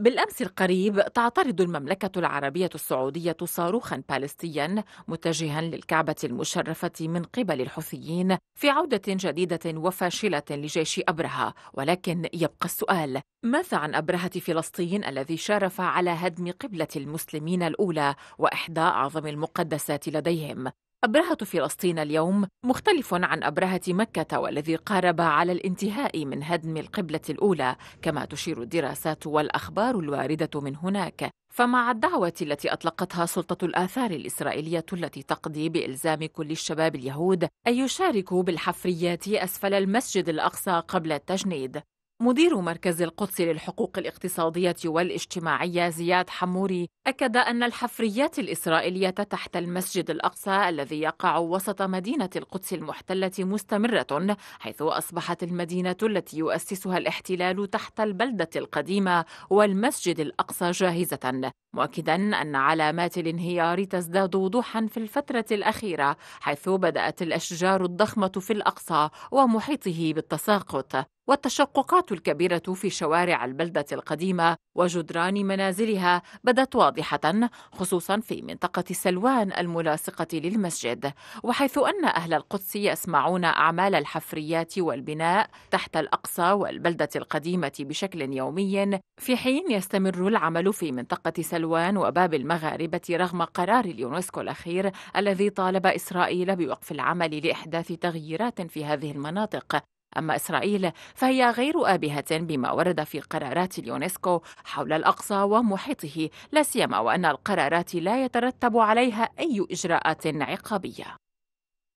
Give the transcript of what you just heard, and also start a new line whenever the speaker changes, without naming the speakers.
بالامس القريب تعترض المملكه العربيه السعوديه صاروخا باليستيا متجها للكعبه المشرفه من قبل الحوثيين في عوده جديده وفاشله لجيش ابرهه ولكن يبقى السؤال ماذا عن ابرهه فلسطين الذي شارف على هدم قبله المسلمين الاولى واحدى اعظم المقدسات لديهم أبرهة فلسطين اليوم مختلف عن أبرهة مكة والذي قارب على الانتهاء من هدم القبلة الأولى كما تشير الدراسات والأخبار الواردة من هناك فمع الدعوة التي أطلقتها سلطة الآثار الإسرائيلية التي تقضي بإلزام كل الشباب اليهود أن يشاركوا بالحفريات أسفل المسجد الأقصى قبل التجنيد مدير مركز القدس للحقوق الاقتصادية والاجتماعية زياد حموري أكد أن الحفريات الإسرائيلية تحت المسجد الأقصى الذي يقع وسط مدينة القدس المحتلة مستمرة حيث أصبحت المدينة التي يؤسسها الاحتلال تحت البلدة القديمة والمسجد الأقصى جاهزة مؤكدا أن علامات الانهيار تزداد وضوحا في الفترة الأخيرة حيث بدأت الأشجار الضخمة في الأقصى ومحيطه بالتساقط والتشققات الكبيرة في شوارع البلدة القديمة وجدران منازلها بدت واضحة خصوصا في منطقة سلوان الملاصقة للمسجد وحيث أن أهل القدس يسمعون أعمال الحفريات والبناء تحت الأقصى والبلدة القديمة بشكل يومي في حين يستمر العمل في منطقة سلوان وباب المغاربة رغم قرار اليونسكو الأخير الذي طالب إسرائيل بوقف العمل لإحداث تغييرات في هذه المناطق أما إسرائيل فهي غير آبهة بما ورد في قرارات اليونسكو حول الأقصى ومحيطه لا سيما وأن القرارات لا يترتب عليها أي إجراءات عقابية